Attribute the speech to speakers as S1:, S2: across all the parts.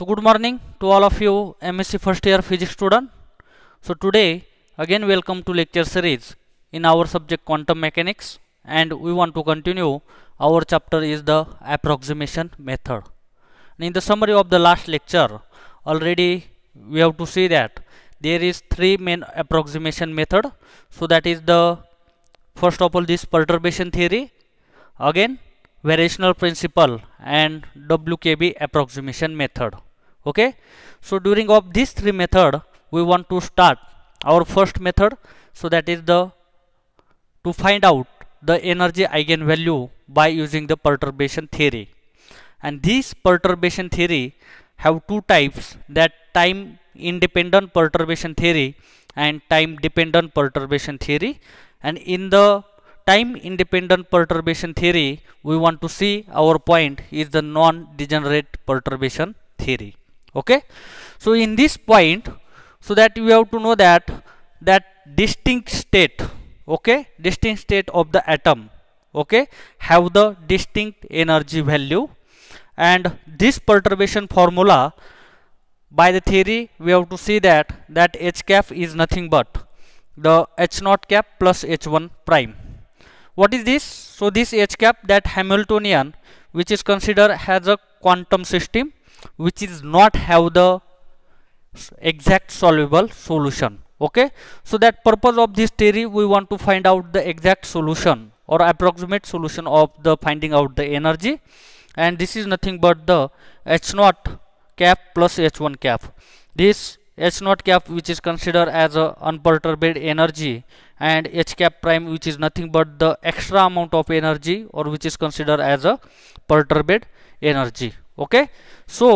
S1: So good morning to all of you MSc first year physics student. So today again welcome to lecture series in our subject quantum mechanics and we want to continue our chapter is the approximation method. And in the summary of the last lecture already we have to see that there is three main approximation method. So that is the first of all this perturbation theory again variational principle and WKB approximation method okay so during of these three method we want to start our first method so that is the to find out the energy eigenvalue by using the perturbation theory and this perturbation theory have two types that time independent perturbation theory and time dependent perturbation theory and in the time independent perturbation theory we want to see our point is the non degenerate perturbation theory okay so in this point so that you have to know that that distinct state okay distinct state of the atom okay have the distinct energy value and this perturbation formula by the theory we have to see that that h cap is nothing but the h naught cap plus h1 prime what is this so this h cap that hamiltonian which is considered as a quantum system which is not have the exact soluble solution okay so that purpose of this theory we want to find out the exact solution or approximate solution of the finding out the energy and this is nothing but the h naught cap plus h1 cap this h naught cap which is considered as a unperturbed energy and h cap prime which is nothing but the extra amount of energy or which is considered as a perturbed energy okay so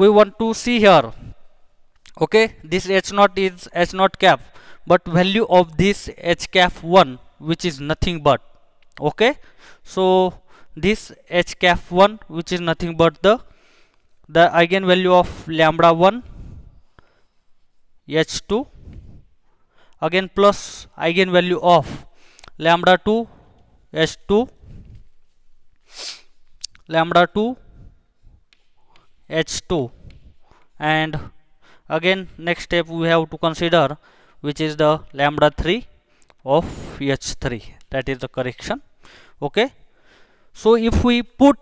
S1: we want to see here okay this h naught is h naught cap but value of this h cap 1 which is nothing but okay so this h cap 1 which is nothing but the the eigenvalue of lambda 1 h2 again plus eigenvalue of lambda 2 h2 lambda 2 H2 and again next step we have to consider which is the lambda 3 of H3 that is the correction okay so if we put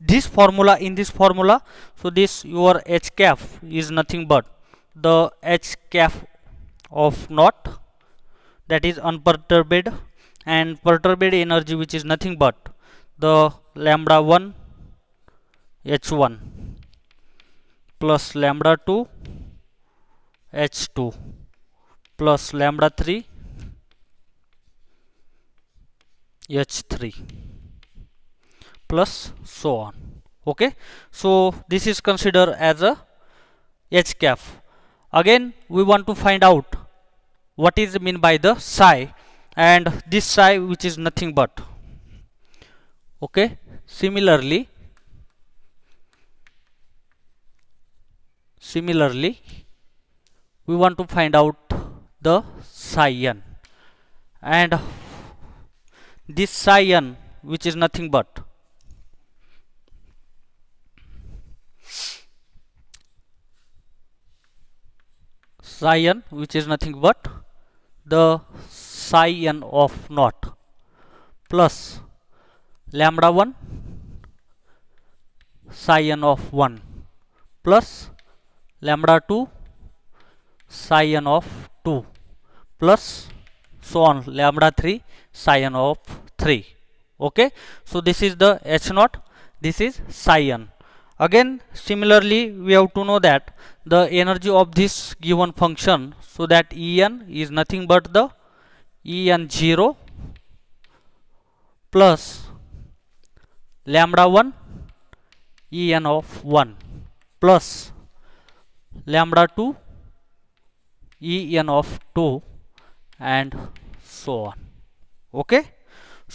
S1: this formula in this formula so this your h cap is nothing but the h cap of naught that is unperturbed and perturbed energy which is nothing but the lambda 1 h1 plus lambda 2 H2 plus lambda 3 H3 plus so on okay so this is considered as a H cap again we want to find out what is mean by the psi and this psi which is nothing but okay similarly similarly we want to find out the psi n and this psi n which is nothing but psi n which is nothing but the psi n of naught plus lambda 1 psi n of 1 plus lambda 2 psi n of 2 plus so on lambda 3 psi n of 3 okay so this is the h naught this is psi n again similarly we have to know that the energy of this given function so that en is nothing but the en 0 plus lambda 1 en of 1 plus lambda 2 en of 2 and so on okay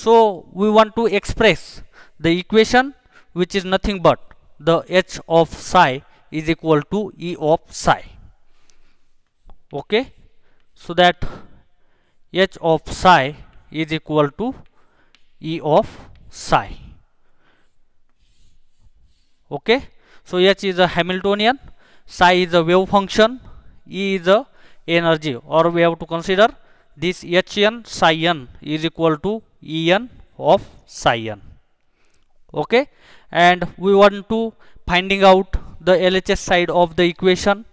S1: so we want to express the equation which is nothing but the h of psi is equal to e of psi okay so that h of psi is equal to e of psi okay so h is a hamiltonian psi is a wave function e is a energy or we have to consider this hn psi n is equal to en of psi n okay and we want to finding out the LHS side of the equation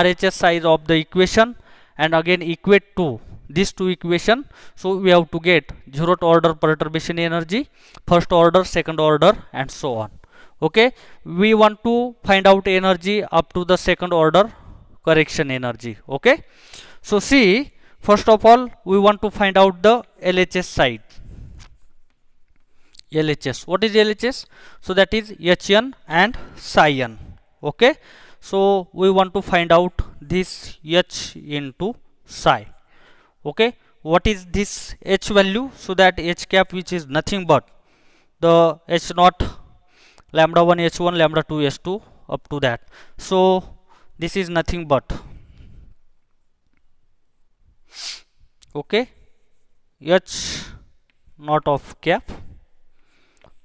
S1: RHS side of the equation and again equate to these two equation so we have to get zeroth order perturbation energy first order second order and so on okay we want to find out energy up to the second order correction energy okay so see first of all we want to find out the LHS side LHS what is LHS so that is HN and Cn okay so we want to find out this H into psi okay what is this H value so that H cap which is nothing but the H naught lambda 1 h1 lambda 2 h2 up to that so this is nothing but okay h not of cap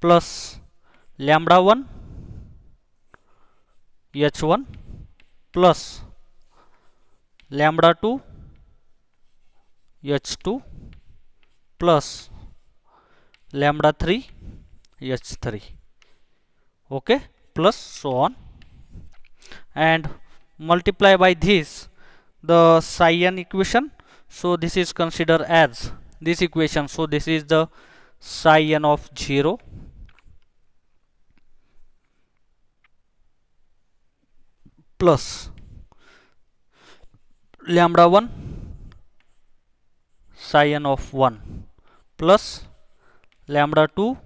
S1: plus lambda 1 h1 plus lambda 2 h2 plus lambda 3 h3 okay plus so on and multiply by this the Cyan equation so this is considered as this equation so this is the Cyan of 0 plus lambda 1 Cyan of 1 plus lambda 2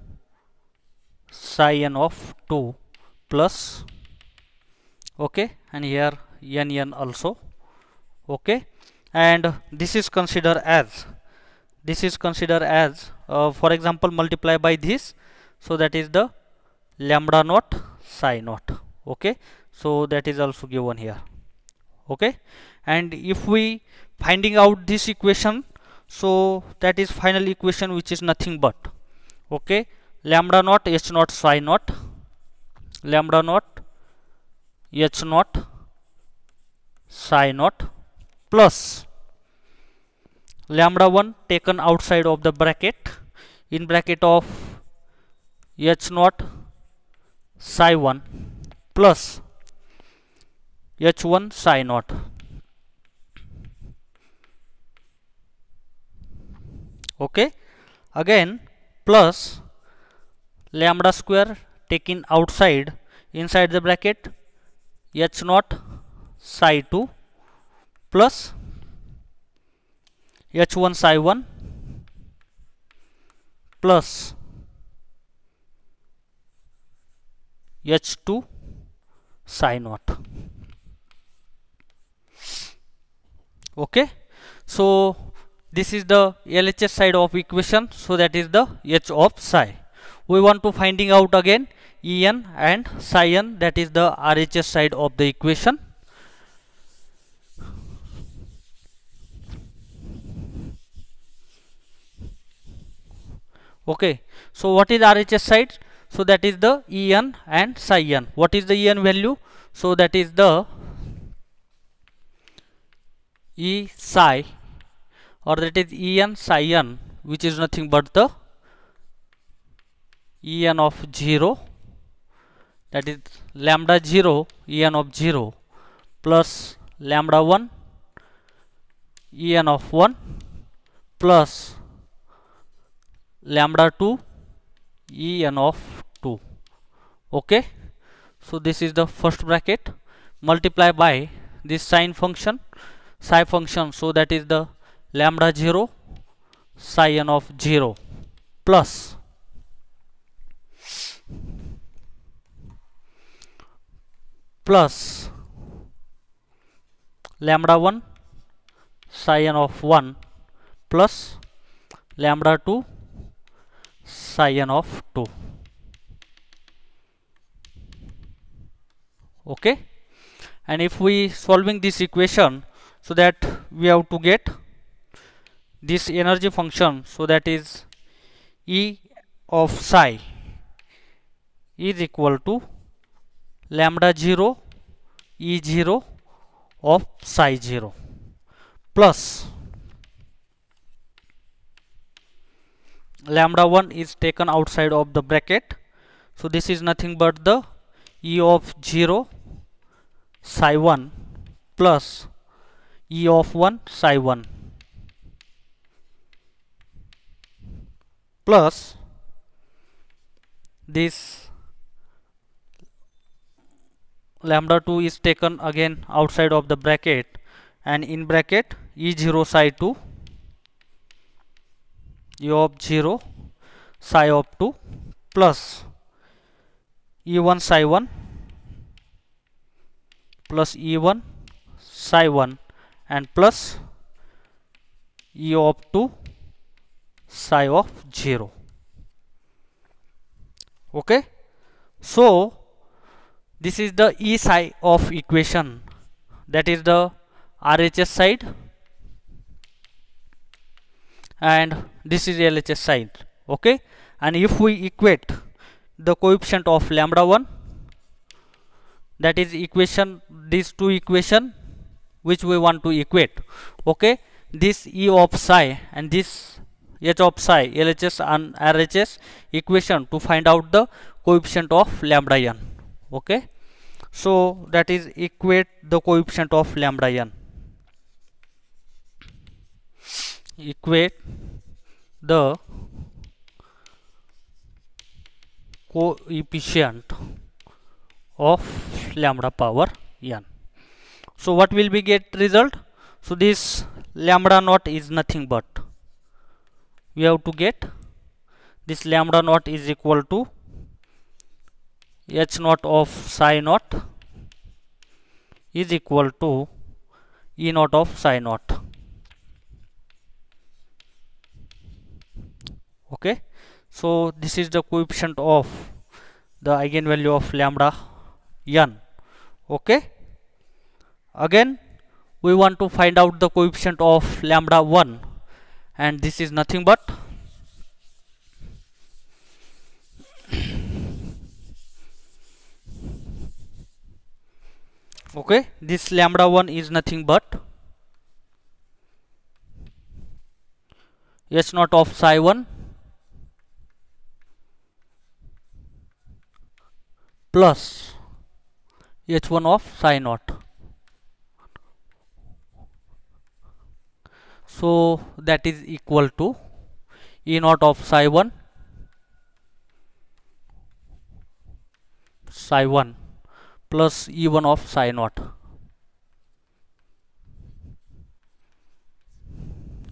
S1: psi n of 2 plus okay and here n n also okay and this is considered as this is considered as uh, for example multiply by this so that is the lambda naught psi naught okay so that is also given here okay and if we finding out this equation so that is final equation which is nothing but okay lambda naught h naught psi naught lambda naught h naught psi naught plus lambda 1 taken outside of the bracket in bracket of h naught psi 1 plus h1 psi naught okay again plus lambda square taken outside inside the bracket h naught psi 2 plus h1 psi 1 plus h2 psi naught okay so this is the LHS side of equation so that is the h of psi we want to finding out again En and psi n that is the RHS side of the equation. Okay, so what is RHS side? So that is the En and psi n. What is the En value? So that is the E psi or that is En psi n which is nothing but the en of 0 that is lambda 0 en of 0 plus lambda 1 en of 1 plus lambda 2 en of 2 okay so this is the first bracket multiply by this sine function psi function so that is the lambda 0 psi n of 0 plus plus lambda 1 sine of 1 plus lambda 2 sine of 2 okay and if we solving this equation so that we have to get this energy function so that is E of psi is equal to lambda 0 e 0 of psi 0 plus lambda 1 is taken outside of the bracket so this is nothing but the e of 0 psi 1 plus e of 1 psi 1 plus this lambda 2 is taken again outside of the bracket and in bracket e0 psi 2 u of 0 psi of 2 plus e1 psi 1 plus e1 psi 1 and plus e of 2 psi of 0 okay so this is the E side of equation that is the RHS side and this is LHS side okay and if we equate the coefficient of lambda 1 that is equation these two equation which we want to equate okay this E of psi and this H of psi LHS and RHS equation to find out the coefficient of lambda n okay so that is equate the coefficient of lambda n equate the coefficient of lambda power n so what will be get result so this lambda naught is nothing but we have to get this lambda naught is equal to h naught of psi naught is equal to e naught of psi naught okay so this is the coefficient of the eigenvalue of lambda n okay again we want to find out the coefficient of lambda 1 and this is nothing but okay this lambda 1 is nothing but s naught of psi 1 plus h1 of psi naught so that is equal to e naught of psi 1 psi 1 plus E1 of psi naught.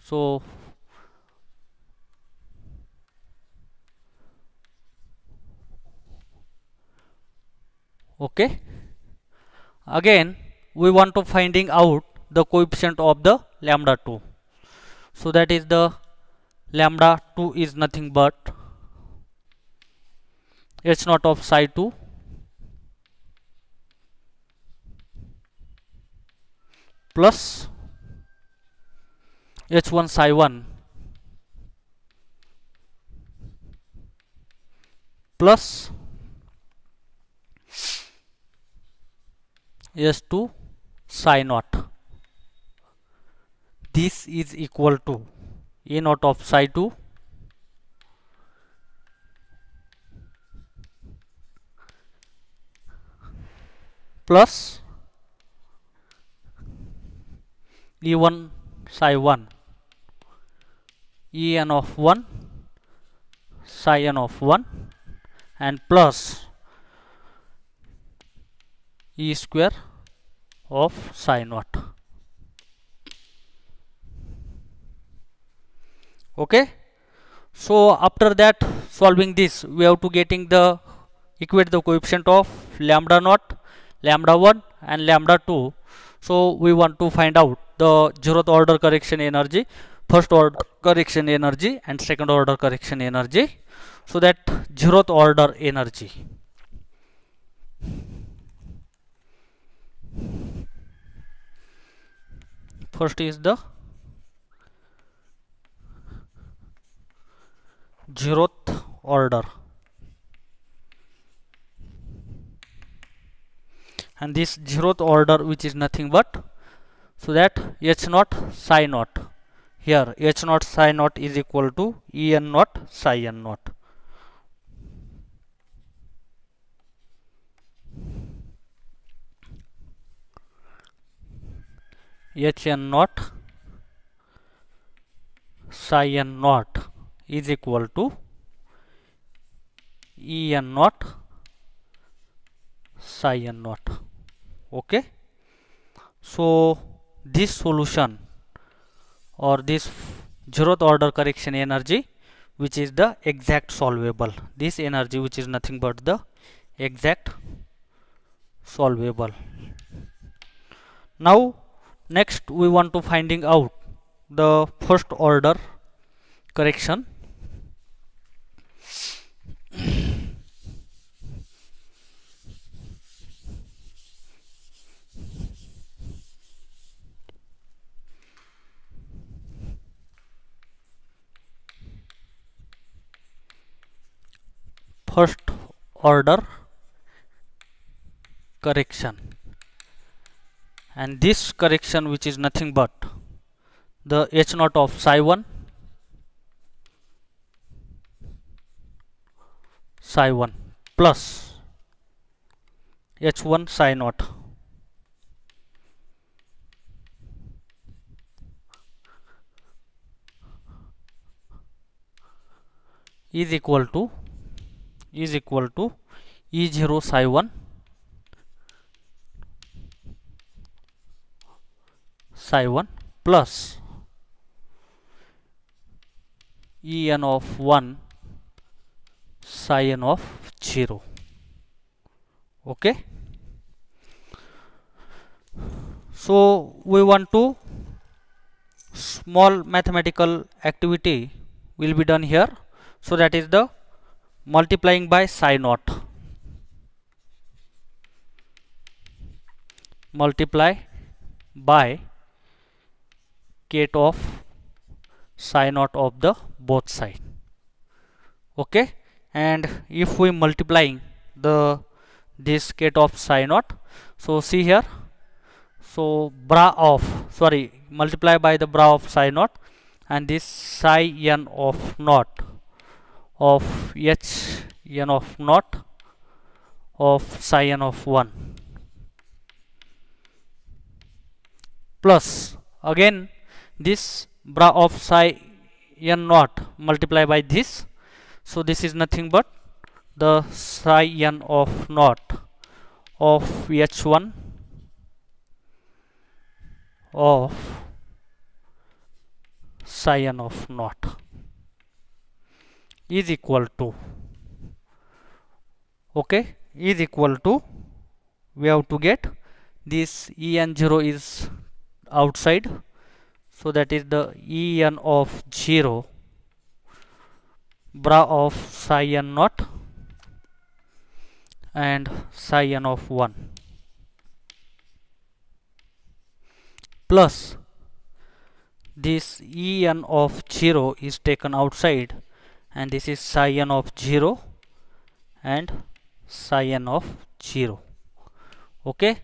S1: So okay again we want to finding out the coefficient of the lambda 2 so that is the lambda 2 is nothing but h naught of psi 2 plus h1 psi 1 plus s2 psi naught this is equal to a naught of psi 2 plus e1 psi 1 en of 1 psi n of 1 and plus e square of psi naught okay so after that solving this we have to getting the equate the coefficient of lambda naught lambda 1 and lambda 2 so we want to find out the zeroth order correction energy first order correction energy and second order correction energy so that zeroth order energy first is the zeroth order and this zeroth order which is nothing but so that h naught psi naught here h naught psi naught is equal to e n naught psi n naught h n naught psi n naught is equal to e n naught psi n naught okay so this solution or this zeroth order correction energy which is the exact solvable this energy which is nothing but the exact solvable now next we want to finding out the first order correction first order correction and this correction which is nothing but the h naught of psi 1 psi 1 plus h1 psi naught is equal to is equal to e0 psi 1 psi 1 plus en of 1 psi n of 0 okay so we want to small mathematical activity will be done here so that is the multiplying by psi naught multiply by kate of psi naught of the both side okay and if we multiplying the this kate of psi naught so see here so bra of sorry multiply by the bra of psi naught and this psi n of naught of h n of naught of psi n of 1 plus again this bra of psi n naught multiplied by this so this is nothing but the psi n of naught of h1 of psi n of naught is equal to okay is equal to we have to get this en0 is outside so that is the en of 0 bra of psi n naught and psi n of 1 plus this en of 0 is taken outside and this is psi n of 0 and psi n of 0 okay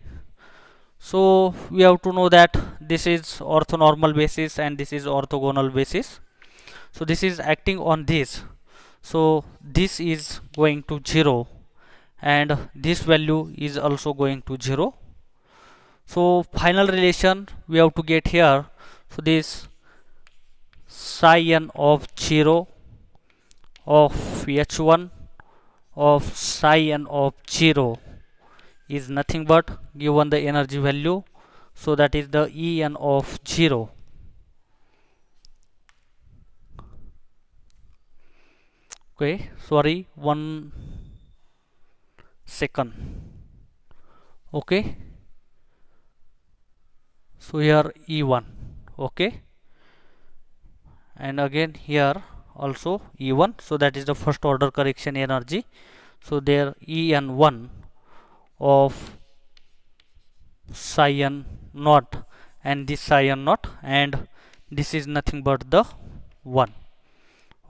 S1: so we have to know that this is orthonormal basis and this is orthogonal basis so this is acting on this so this is going to 0 and this value is also going to 0 so final relation we have to get here so this psi n of 0 of h1 of psi and of 0 is nothing but given the energy value so that is the E n of 0 okay sorry one second okay so here E1 okay and again here also E1 so that is the first order correction energy so there En1 of n naught and this n naught and this is nothing but the 1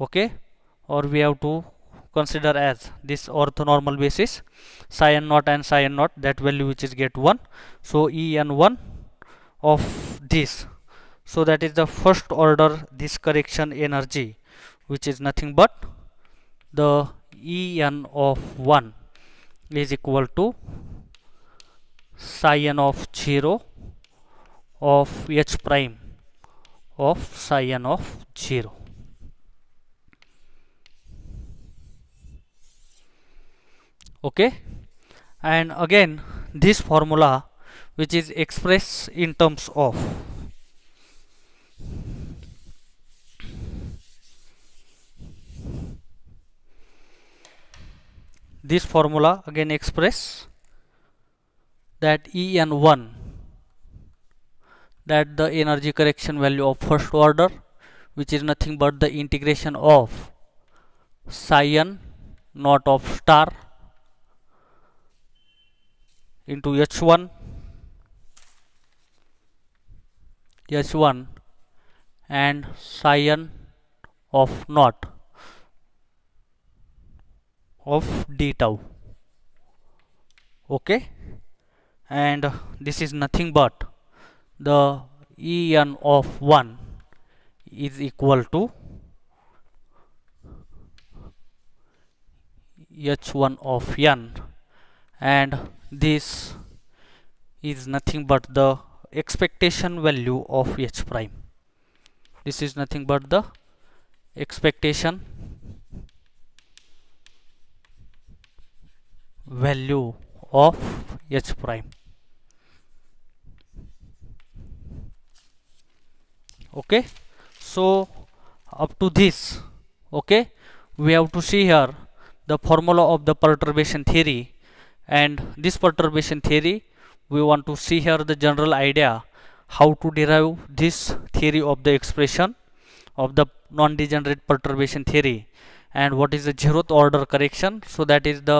S1: okay or we have to consider as this orthonormal basis n naught and n naught that value which is get 1 so en1 of this so that is the first order this correction energy which is nothing but the en of 1 is equal to psi n of 0 of h prime of psi n of 0 okay and again this formula which is expressed in terms of this formula again express that En1 that the energy correction value of first order which is nothing but the integration of psi n not of star into h1 h1 and psi n of naught of d tau okay and uh, this is nothing but the en of 1 is equal to h1 of n and this is nothing but the expectation value of h prime this is nothing but the expectation value of h prime okay so up to this okay we have to see here the formula of the perturbation theory and this perturbation theory we want to see here the general idea how to derive this theory of the expression of the non-degenerate perturbation theory and what is the zeroth order correction so that is the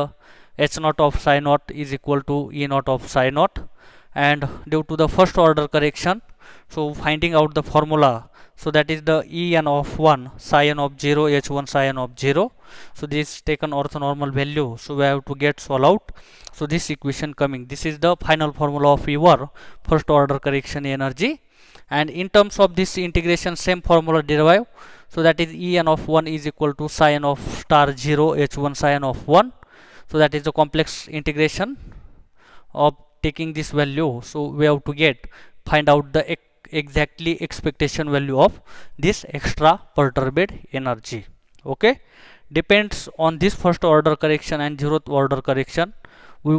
S1: h naught of psi naught is equal to e naught of psi naught and due to the first order correction so finding out the formula so that is the e n of 1 psi n of 0 h1 psi n of 0 so this taken orthonormal value so we have to get solved out so this equation coming this is the final formula of your first order correction energy and in terms of this integration same formula derive so that is e n of 1 is equal to psi n of star 0 h1 psi n of 1 so that is the complex integration of taking this value so we have to get find out the ex exactly expectation value of this extra perturbed energy okay depends on this first order correction and zeroth order correction we